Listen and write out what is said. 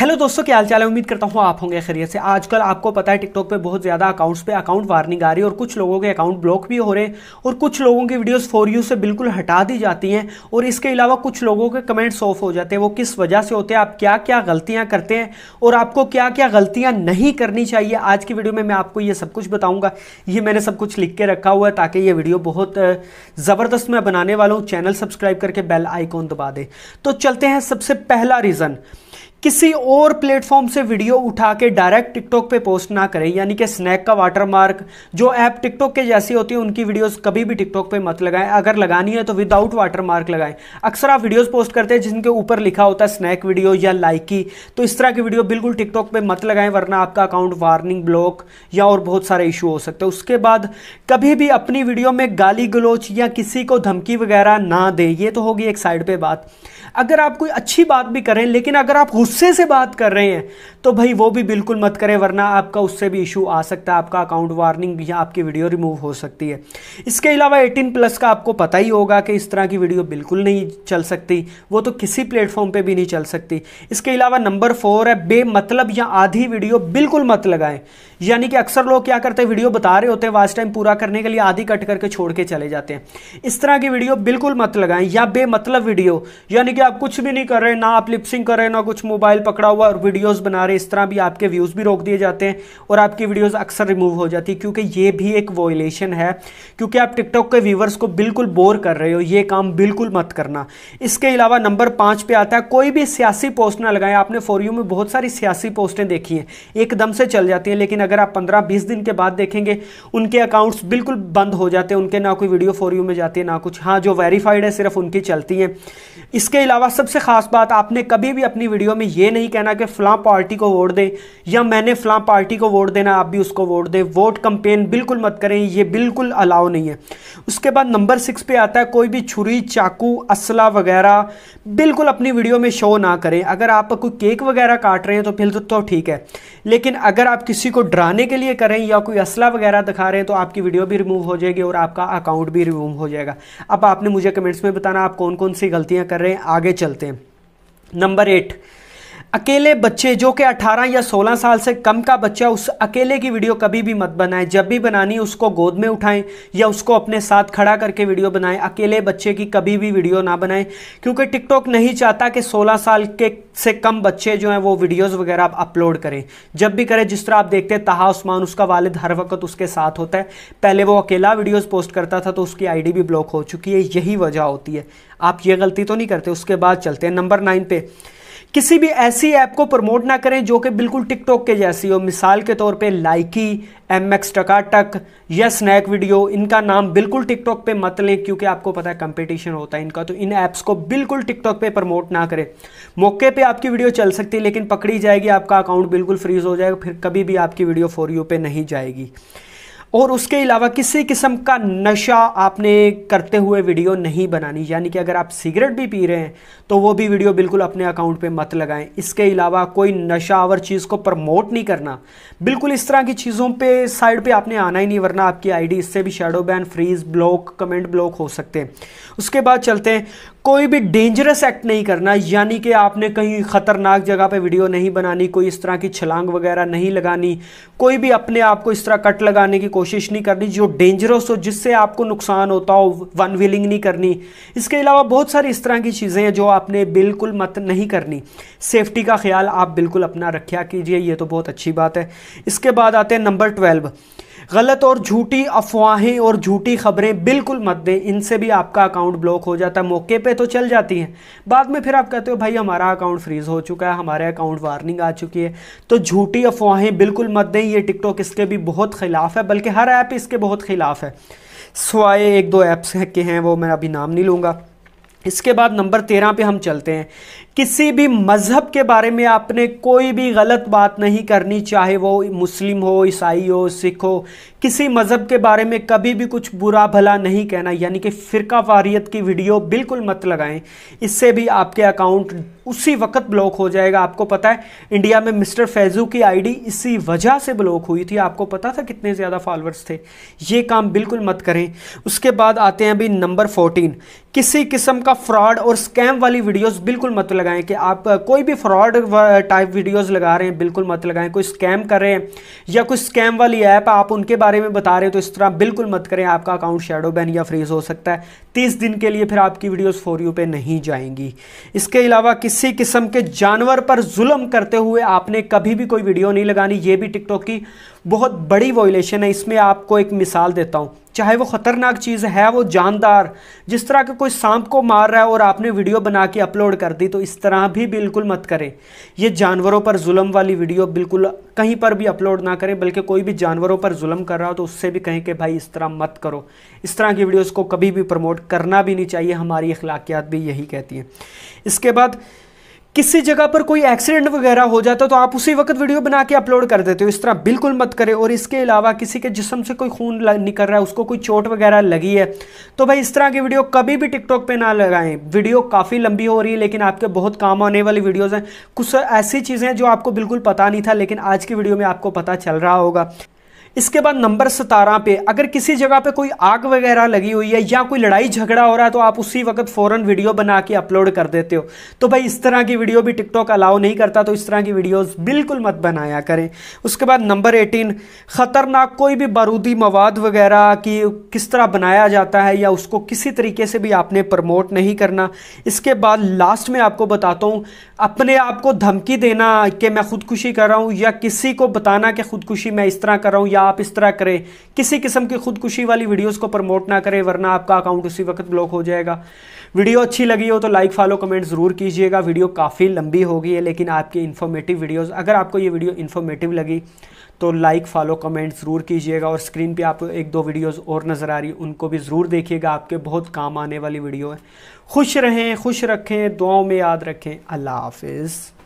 hello दोस्तों क्या हालचाल है उम्मीद करता हूँ आप होंगे खरीय से आजकल आपको पता है टिकटॉक पे बहुत ज़्यादा अकाउंट्स पे अकाउंट वार्निंग आ रही है और कुछ लोगों के अकाउंट ब्लॉक भी हो रहे हैं और कुछ लोगों की वीडियोस फॉर यू से बिल्कुल हटा दी जाती हैं और इसके अलावा कुछ लोगों के कमेंट्स ऑफ हो जाते हैं वो किस वजह से होते हैं आप क्या क्या गलतियाँ करते हैं और आपको क्या क्या गलतियाँ नहीं करनी चाहिए आज की वीडियो में मैं आपको ये सब कुछ बताऊँगा ये मैंने सब कुछ लिख के रखा हुआ है ताकि ये वीडियो बहुत ज़बरदस्त मैं बनाने वाला हूँ चैनल सब्सक्राइब करके बेल आइकॉन दबा दें तो चलते हैं सबसे पहला रीज़न किसी और प्लेटफॉर्म से वीडियो उठा के डायरेक्ट टिकटॉक पे पोस्ट ना करें यानी कि स्नैक का वाटरमार्क जो ऐप टिकटॉक के जैसी होती है उनकी वीडियोस कभी भी टिकटॉक पे मत लगाएं अगर लगानी है तो विदाउट वाटरमार्क लगाएं अक्सर आप वीडियोस पोस्ट करते हैं जिनके ऊपर लिखा होता है स्नैक वीडियो या लाइकी तो इस तरह की वीडियो बिल्कुल टिकटॉक पर मत लगाएं वरना आपका अकाउंट वार्निंग ब्लॉक या और बहुत सारे इशू हो सकते हैं उसके बाद कभी भी अपनी वीडियो में गाली गलोच या किसी को धमकी वगैरह ना दें ये तो होगी एक साइड पर बात अगर आप कोई अच्छी बात भी करें लेकिन अगर आप गुस्से से बात कर रहे हैं तो भाई वो भी बिल्कुल मत करें वरना आपका उससे भी इशू आ सकता है आपका अकाउंट वार्निंग या आपकी वीडियो रिमूव हो सकती है इसके अलावा 18 प्लस का आपको पता ही होगा कि इस तरह की वीडियो बिल्कुल नहीं चल सकती वो तो किसी प्लेटफॉर्म पर भी नहीं चल सकती इसके अलावा नंबर फोर है बेमतलब या आधी वीडियो बिल्कुल मत लगाएं यानी कि अक्सर लोग क्या करते हैं वीडियो बता रहे होते हैं वास्ट टाइम पूरा करने के लिए आधी कट करके छोड़ के चले जाते हैं इस तरह की वीडियो बिल्कुल मत लगाएं या बेमतलब वीडियो यानी कि आप कुछ भी नहीं कर रहे ना आप लिपसिंग कर रहे ना कुछ मोबाइल पकड़ा हुआ और वीडियोस बना रहे इस तरह भी आपके व्यूज़ भी रोक दिए जाते हैं और आपकी वीडियोस अक्सर रिमूव हो जाती है क्योंकि ये भी एक वोलेशन है क्योंकि आप टिकटॉक के व्यूवर्स को बिल्कुल बोर कर रहे हो ये काम बिल्कुल मत करना इसके अलावा नंबर पाँच पे आता है कोई भी सियासी पोस्ट ना लगाए आपने फोरियो में बहुत सारी सियासी पोस्टें देखी हैं एकदम से चल जाती हैं लेकिन अगर आप पंद्रह बीस दिन के बाद देखेंगे उनके अकाउंट्स बिल्कुल बंद हो जाते हैं उनके ना कोई वीडियो फोरियो में जाती है ना कुछ हाँ जो वेरीफाइड है सिर्फ उनकी चलती हैं इसके अलावा सबसे खास बात आपने कभी भी अपनी वीडियो में ये नहीं कहना कि फ़लां पार्टी को वोट दें या मैंने फ़लां पार्टी को वोट देना आप भी उसको वोट दें वोट कंपेन बिल्कुल मत करें ये बिल्कुल अलाउ नहीं है उसके बाद नंबर सिक्स पे आता है कोई भी छुरी चाकू असला वगैरह बिल्कुल अपनी वीडियो में शो ना करें अगर आप कोई केक वगैरह काट रहे हैं तो फिर तो, तो ठीक है लेकिन अगर आप किसी को डराने के लिए करें या कोई असला वगैरह दिखा रहे हैं तो आपकी वीडियो भी रिमूव हो जाएगी और आपका अकाउंट भी रिमूव हो जाएगा अब आपने मुझे कमेंट्स में बताना आप कौन कौन सी गलतियां कर रहे हैं आगे चलते हैं नंबर एट अकेले बच्चे जो कि 18 या 16 साल से कम का बच्चा उस अकेले की वीडियो कभी भी मत बनाएं जब भी बनानी उसको गोद में उठाएं या उसको अपने साथ खड़ा करके वीडियो बनाएं अकेले बच्चे की कभी भी वीडियो ना बनाएं क्योंकि टिकटॉक नहीं चाहता कि 16 साल के से कम बच्चे जो हैं वो वीडियोस वगैरह आप अपलोड करें जब भी करें जिस तरह आप देखते हैं तहा उस्मान उसका वालिद हर वक्त उसके साथ होता है पहले वो अकेला वीडियोस पोस्ट करता था तो उसकी आईडी भी ब्लॉक हो चुकी है यही वजह होती है आप ये गलती तो नहीं करते उसके बाद चलते हैं नंबर नाइन पे किसी भी ऐसी ऐप को प्रमोट ना करें जो कि बिल्कुल टिकटॉक के जैसी हो मिसाल के तौर पे लाइकी एम एक्स टकाटक या स्नैक वीडियो इनका नाम बिल्कुल टिकटॉक पे मत लें क्योंकि आपको पता है कंपटीशन होता है इनका तो इन ऐप्स को बिल्कुल टिकटॉक पे प्रमोट ना करें मौके पे आपकी वीडियो चल सकती है लेकिन पकड़ी जाएगी आपका अकाउंट बिल्कुल फ्रीज हो जाएगा फिर कभी भी आपकी वीडियो फॉर यू पे नहीं जाएगी और उसके अलावा किसी किस्म का नशा आपने करते हुए वीडियो नहीं बनानी यानी कि अगर आप सिगरेट भी पी रहे हैं तो वो भी वीडियो बिल्कुल अपने अकाउंट पे मत लगाएं इसके अलावा कोई नशा और चीज़ को प्रमोट नहीं करना बिल्कुल इस तरह की चीज़ों पे साइड पे आपने आना ही नहीं वरना आपकी आईडी इससे भी shadow ban freeze block comment block हो सकते हैं उसके बाद चलते हैं कोई भी डेंजरस एक्ट नहीं करना यानी कि आपने कहीं ख़तरनाक जगह पे वीडियो नहीं बनानी कोई इस तरह की छलांग वगैरह नहीं लगानी कोई भी अपने आप को इस तरह कट लगाने की कोशिश नहीं करनी जो डेंजरस हो जिससे आपको नुकसान होता हो वन व्हीलिंग नहीं करनी इसके अलावा बहुत सारी इस तरह की चीज़ें हैं जो आपने बिल्कुल मत नहीं करनी सेफ्टी का ख्याल आप बिल्कुल अपना रखा कीजिए ये तो बहुत अच्छी बात है इसके बाद आते हैं नंबर ट्वेल्व गलत और झूठी अफवाहें और झूठी खबरें बिल्कुल मत दें इनसे भी आपका अकाउंट ब्लॉक हो जाता है मौके पे तो चल जाती हैं बाद में फिर आप कहते हो भाई हमारा अकाउंट फ्रीज़ हो चुका है हमारे अकाउंट वार्निंग आ चुकी है तो झूठी अफवाहें बिल्कुल मत दें ये टिकटॉक इसके भी बहुत ख़िलाफ़ है बल्कि हर ऐप इसके बहुत ख़िलाफ़ है सवाए एक दो ऐप्स के हैं वो मैं अभी नाम नहीं लूँगा इसके बाद नंबर तेरह पे हम चलते हैं किसी भी मज़हब के बारे में आपने कोई भी गलत बात नहीं करनी चाहे वो मुस्लिम हो ईसाई हो सिख हो किसी मज़हब के बारे में कभी भी कुछ बुरा भला नहीं कहना यानी कि फ़िरका वारियत की वीडियो बिल्कुल मत लगाएं इससे भी आपके अकाउंट उसी वक्त ब्लॉक हो जाएगा आपको पता है इंडिया में मिस्टर फैजू की आईडी इसी वजह से ब्लॉक हुई थी आपको पता था कितने ज़्यादा फॉलोअर्स थे ये काम बिल्कुल मत करें उसके बाद आते हैं अभी नंबर फोर्टीन किसी किस्म का फ्रॉड और स्कैम वाली वीडियोज़ बिल्कुल मत लगाएं लगाएं कि आप कोई भी फ्रॉड टाइप वीडियोस लगा रहे हैं बिल्कुल मत लगाएं कोई स्कैम कर रहे हैं या कोई स्कैम वाली ऐप आप उनके बारे में बता रहे हैं तो इस तरह बिल्कुल मत करें आपका अकाउंट शेडो बैन या फ्रीज हो सकता है तीस दिन के लिए फिर आपकी वीडियोज़ फोर यू पे नहीं जाएंगी इसके अलावा किसी किस्म के जानवर पर जुल्म करते हुए आपने कभी भी कोई वीडियो नहीं लगानी ये भी टिकटॉक की बहुत बड़ी वॉयलेशन है इसमें आपको एक मिसाल देता हूँ चाहे वो ख़तरनाक चीज़ है वो जानदार जिस तरह के कोई सांप को मार रहा है और आपने वीडियो बना के अपलोड कर दी तो इस तरह भी बिल्कुल मत करें ये जानवरों पर जुल्म वाली वीडियो बिल्कुल कहीं पर भी अपलोड ना करें बल्कि कोई भी जानवरों पर जुल्म कर रहा हो तो उससे भी कहें कि भाई इस तरह मत करो इस तरह की वीडियोज़ को कभी भी प्रमोट करना भी नहीं चाहिए हमारी अखलाकियात भी यही कहती हैं इसके बाद किसी जगह पर कोई एक्सीडेंट वगैरह हो जाता तो आप उसी वक्त वीडियो बना के अपलोड कर देते हो इस तरह बिल्कुल मत करें और इसके अलावा किसी के जिसम से कोई खून निकल रहा है उसको कोई चोट वगैरह लगी है तो भाई इस तरह की वीडियो कभी भी टिकटॉक पे ना लगाएं वीडियो काफ़ी लंबी हो रही है लेकिन आपके बहुत काम आने वाली वीडियोज़ हैं कुछ ऐसी चीज़ें जो आपको बिल्कुल पता नहीं था लेकिन आज की वीडियो में आपको पता चल रहा होगा इसके बाद नंबर सतारह पे अगर किसी जगह पे कोई आग वगैरह लगी हुई है या कोई लड़ाई झगड़ा हो रहा है तो आप उसी वक्त फ़ौरन वीडियो बना के अपलोड कर देते हो तो भाई इस तरह की वीडियो भी टिकटॉक अलाउ नहीं करता तो इस तरह की वीडियोज़ बिल्कुल मत बनाया करें उसके बाद नंबर एटीन ख़तरनाक कोई भी बारूदी मवाद वगैरह की किस तरह बनाया जाता है या उसको किसी तरीके से भी आपने प्रमोट नहीं करना इसके बाद लास्ट में आपको बताता हूँ अपने आप को धमकी देना कि मैं खुदकुशी कर रहा हूँ या किसी को बताना कि खुदकुशी मैं इस तरह कर रहा हूँ या आप इस तरह करें किसी किस्म की खुदकुशी वाली वीडियोस को प्रमोट ना करें वरना आपका अकाउंट उसी वक्त ब्लॉक हो जाएगा वीडियो अच्छी लगी हो तो लाइक फॉलो कमेंट ज़रूर कीजिएगा वीडियो काफ़ी लंबी हो गई है लेकिन आपकी इन्फॉर्मेटिव वीडियोज़ अगर आपको ये वीडियो इन्फॉर्मेटिव लगी तो लाइक फॉलो कमेंट ज़रूर कीजिएगा और स्क्रीन पे आप एक दो वीडियोस और नज़र आ रही उनको भी ज़रूर देखिएगा आपके बहुत काम आने वाली वीडियो है खुश रहें खुश रखें दुआओं में याद रखें अल्लाह हाफिज़